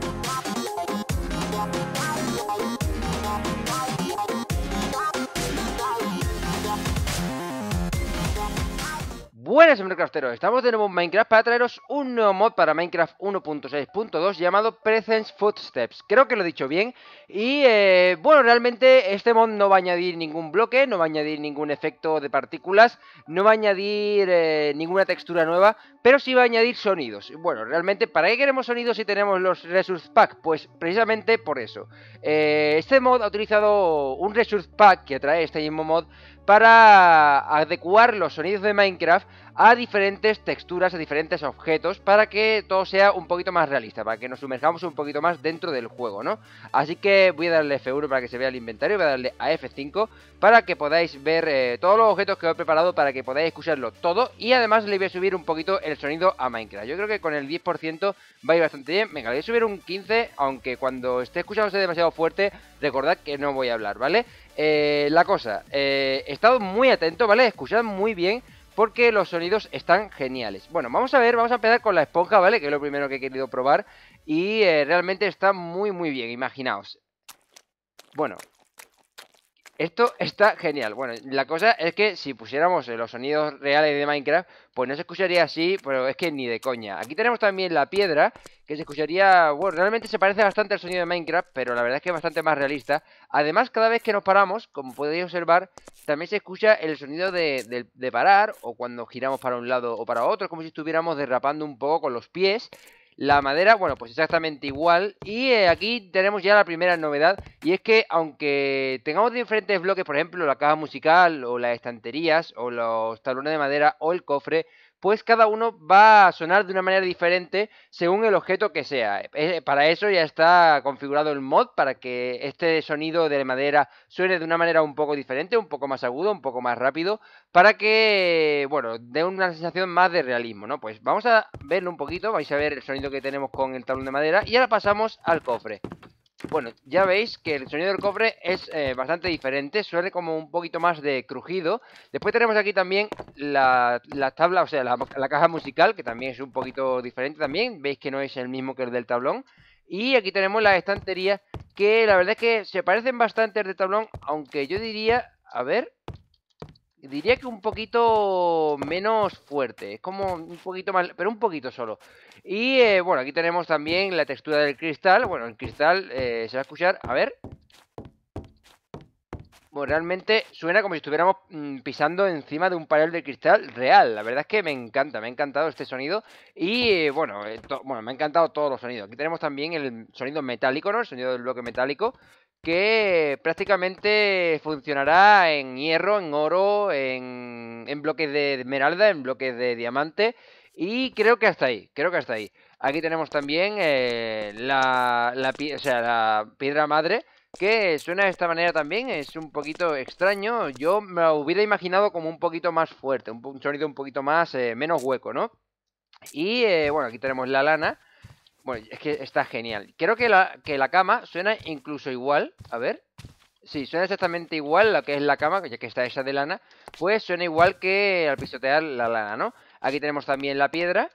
Thank you. Buenas Minecrafteros, estamos de nuevo en Minecraft para traeros un nuevo mod para Minecraft 1.6.2 llamado Presence Footsteps Creo que lo he dicho bien y eh, bueno, realmente este mod no va a añadir ningún bloque, no va a añadir ningún efecto de partículas No va a añadir eh, ninguna textura nueva, pero sí va a añadir sonidos Bueno, realmente ¿para qué queremos sonidos si tenemos los Resource Pack? Pues precisamente por eso eh, Este mod ha utilizado un Resource Pack que trae este mismo mod para adecuar los sonidos de Minecraft a diferentes texturas, a diferentes objetos, para que todo sea un poquito más realista, para que nos sumergamos un poquito más dentro del juego, ¿no? Así que voy a darle F1 para que se vea el inventario, voy a darle a F5 para que podáis ver eh, todos los objetos que he preparado, para que podáis escucharlo todo y además le voy a subir un poquito el sonido a Minecraft. Yo creo que con el 10% va a ir bastante bien. Venga, le voy a subir un 15, aunque cuando esté escuchándose demasiado fuerte, recordad que no voy a hablar, ¿vale? Eh, la cosa, eh, estado muy atento, ¿vale? Escuchad muy bien porque los sonidos están geniales. Bueno, vamos a ver, vamos a empezar con la esponja, ¿vale? Que es lo primero que he querido probar y eh, realmente está muy muy bien, imaginaos. Bueno, esto está genial. Bueno, la cosa es que si pusiéramos eh, los sonidos reales de Minecraft, pues no se escucharía así, pero es que ni de coña. Aquí tenemos también la piedra, que se escucharía... Bueno, realmente se parece bastante al sonido de Minecraft, pero la verdad es que es bastante más realista. Además, cada vez que nos paramos, como podéis observar, también se escucha el sonido de, de parar, o cuando giramos para un lado o para otro, como si estuviéramos derrapando un poco con los pies... La madera, bueno, pues exactamente igual. Y eh, aquí tenemos ya la primera novedad. Y es que aunque tengamos diferentes bloques, por ejemplo, la caja musical o las estanterías o los tablones de madera o el cofre, pues cada uno va a sonar de una manera diferente según el objeto que sea. Eh, para eso ya está configurado el mod para que este sonido de madera suene de una manera un poco diferente, un poco más agudo, un poco más rápido, para que, bueno, dé una sensación más de realismo, ¿no? Pues vamos a verlo un poquito, vais a ver el sonido que tenemos con el talón de madera y ahora pasamos al cofre. Bueno, ya veis que el sonido del cofre es eh, bastante diferente, suele como un poquito más de crujido. Después tenemos aquí también la, tabla, o sea, la, caja musical, que también es un poquito diferente también. Veis que no es el mismo que el del tablón. Y aquí tenemos la estantería que la verdad es que se parecen bastante al del tablón, aunque yo diría, a ver, diría que un poquito menos fuerte, es como un poquito más, pero un poquito solo. Y eh, bueno, aquí tenemos también la textura del cristal, bueno, el cristal eh, se va a escuchar, a ver, pues realmente suena como si estuviéramos mm, pisando encima de un panel de cristal real. La verdad es que me encanta, me ha encantado este sonido. Y eh, bueno, eh, bueno, me ha encantado todos los sonidos. Aquí tenemos también el sonido metálico, ¿no? El sonido del bloque metálico. Que prácticamente funcionará en hierro, en oro, en, en bloques de esmeralda, en bloques de diamante. Y creo que hasta ahí, creo que hasta ahí. Aquí tenemos también eh, la, la piedra madre que suena de esta manera también, es un poquito extraño. Yo me lo hubiera imaginado como un poquito más fuerte, un, sonido un poquito más, eh, menos hueco, ¿no? Y eh, bueno, aquí tenemos la lana. Bueno, es que está genial. Creo que la, la cama suena incluso igual. A ver. Sí, suena exactamente igual lo que es la cama, ya que está esa de lana. Pues suena igual que al pisotear la lana, ¿no? Aquí tenemos también la piedra,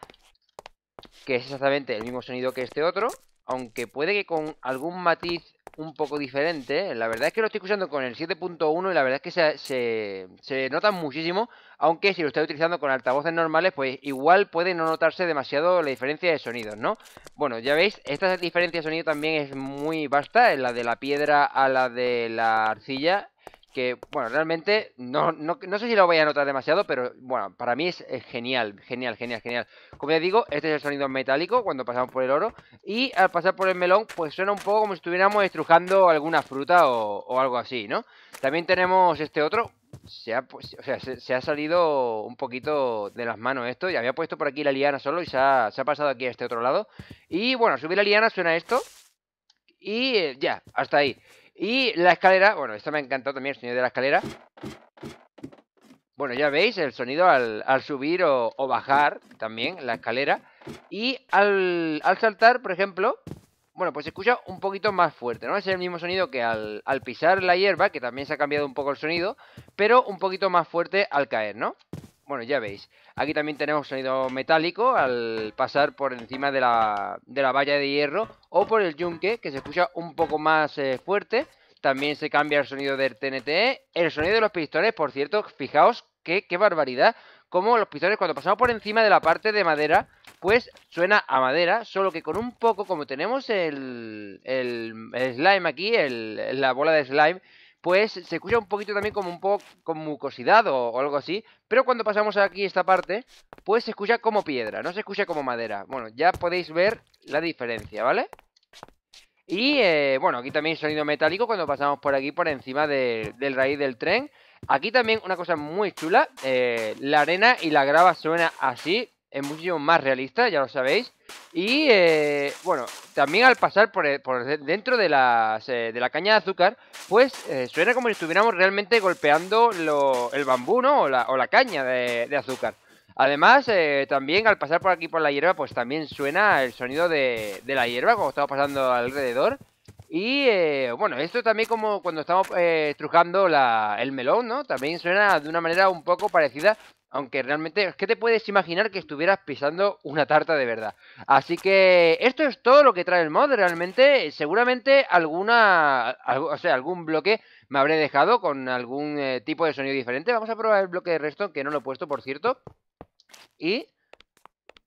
que es exactamente el mismo sonido que este otro aunque puede que con algún matiz un poco diferente. ¿eh? La verdad es que lo estoy escuchando con el 7.1 y la verdad es que se, nota muchísimo. Aunque si lo estoy utilizando con altavoces normales, pues igual puede no notarse demasiado la diferencia de sonidos, ¿no? Bueno, ya veis, esta diferencia de sonido también es muy vasta. La de la piedra a la de la arcilla que, bueno, realmente no, no, sé si lo voy a notar demasiado, pero bueno, para mí es, genial, genial, genial, genial. Como ya digo, este es el sonido metálico cuando pasamos por el oro y al pasar por el melón, pues suena un poco como si estuviéramos estrujando alguna fruta o, algo así, ¿no? También tenemos este otro, se ha, sea, se, ha salido un poquito de las manos esto y había puesto por aquí la liana solo y se ha, pasado aquí a este otro lado. Y bueno, subir la liana suena esto y eh, ya, hasta ahí. Y la escalera, bueno, esto me ha encantado también el sonido de la escalera. Bueno, ya veis el sonido al, subir o, bajar también la escalera. Y al, saltar, por ejemplo, bueno, pues se escucha un poquito más fuerte, ¿no? Es el mismo sonido que al pisar la hierba, que también se ha cambiado un poco el sonido, pero un poquito más fuerte al caer, ¿no? Bueno, ya veis. Aquí también tenemos sonido metálico al pasar por encima de la, de la valla de hierro o por el yunque, que se escucha un poco más eh, fuerte. También se cambia el sonido del TNT. E, el sonido de los pistones, por cierto, fijaos que, qué barbaridad. Como los pistones, cuando pasamos por encima de la parte de madera, pues suena a madera, solo que con un poco, como tenemos el, el, el slime aquí, el, la bola de slime, pues se escucha un poquito también como un poco con mucosidad o, algo así. Pero cuando pasamos aquí esta parte, pues se escucha como piedra, no se escucha como madera. Bueno, ya podéis ver la diferencia, ¿vale? Y eh, bueno, aquí también sonido metálico cuando pasamos por aquí, por encima del raíz del tren. Aquí también una cosa muy chula, eh, la arena y la grava suena así, es mucho más realista, ya lo sabéis. Y eh, bueno, también al pasar por, por dentro de, eh, de la caña de azúcar, pues eh, suena como si estuviéramos realmente golpeando lo, el bambú, ¿no? O la, o la caña de, azúcar. Además, también al pasar por aquí por la hierba, pues también suena el sonido de, de la hierba como estaba pasando alrededor. Y eh, bueno, esto también como cuando estamos eh, trujando el melón, ¿no? También suena de una manera un poco parecida, aunque realmente es que te puedes imaginar que estuvieras pisando una tarta de verdad. Así que esto es todo lo que trae el mod realmente. Eh, seguramente alguna, o sea, algún bloque me habré dejado con algún tipo de sonido diferente. Vamos a probar el bloque de resto, que no lo he puesto, por cierto. Y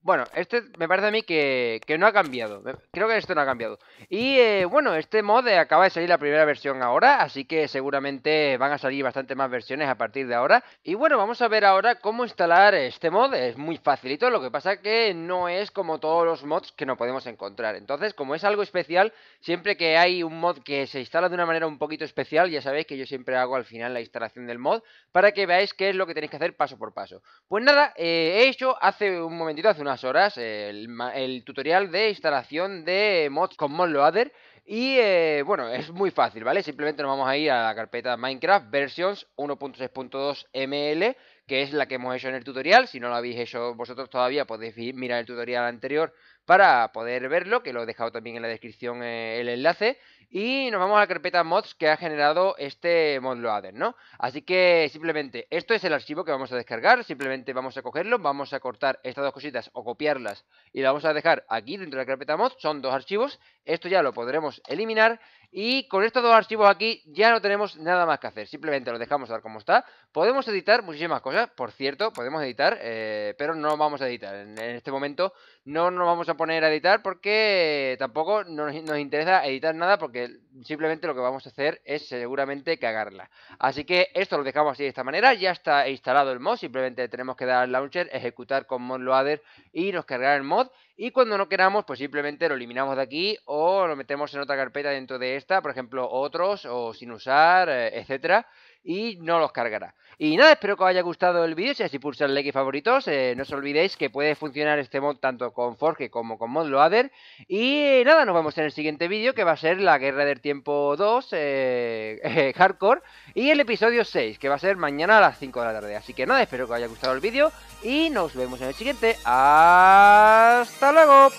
bueno, este me parece a mí que, no ha cambiado. Creo que esto no ha cambiado. Y eh, bueno, este mod acaba de salir la primera versión ahora, así que seguramente van a salir bastante más versiones a partir de ahora. Y bueno, vamos a ver ahora cómo instalar este mod. Es muy facilito, lo que pasa que no es como todos los mods que no podemos encontrar. Entonces, como es algo especial, siempre que hay un mod que se instala de una manera un poquito especial, ya sabéis que yo siempre hago al final la instalación del mod para que veáis qué es lo que tenéis que hacer paso por paso. Pues nada, eh, he hecho hace un momentito, hace una horas el, tutorial de instalación de mods con modloader y eh, bueno, es muy fácil, ¿vale? Simplemente nos vamos a ir a la carpeta Minecraft versions 1.6.2 ml, que es la que hemos hecho en el tutorial. Si no lo habéis hecho vosotros todavía, podéis mirar el tutorial anterior para poder verlo, que lo he dejado también en la descripción eh, el enlace. Y nos vamos a la carpeta mods que ha generado este modloader, ¿no? Así que simplemente, esto es el archivo que vamos a descargar, simplemente vamos a cogerlo, vamos a cortar estas dos cositas o copiarlas y la vamos a dejar aquí dentro de la carpeta mods, son dos archivos, esto ya lo podremos eliminar y con estos dos archivos aquí ya no tenemos nada más que hacer. Simplemente lo dejamos tal como está. Podemos editar muchísimas cosas, por cierto, podemos editar, eh, pero no vamos a editar. En, este momento no nos vamos a poner a editar porque tampoco nos, interesa editar nada porque simplemente lo que vamos a hacer es seguramente cagarla. Así que esto lo dejamos así de esta manera. Ya está instalado el mod, simplemente tenemos que dar al launcher, ejecutar con mod loader y nos cargar el mod. Y cuando no queramos, pues simplemente lo eliminamos de aquí o lo metemos en otra carpeta dentro de por ejemplo, otros o sin usar, eh, etcétera, y no los cargará. Y nada, espero que os haya gustado el vídeo, si así pulsa el like y favoritos, eh, no os olvidéis que puede funcionar este mod tanto con Forge como con Modloader, y nada, nos vemos en el siguiente vídeo que va a ser la Guerra del Tiempo 2, eh, Hardcore, y el episodio 6, que va a ser mañana a las 5 de la tarde. Así que nada, espero que os haya gustado el vídeo, y nos vemos en el siguiente. ¡Hasta luego!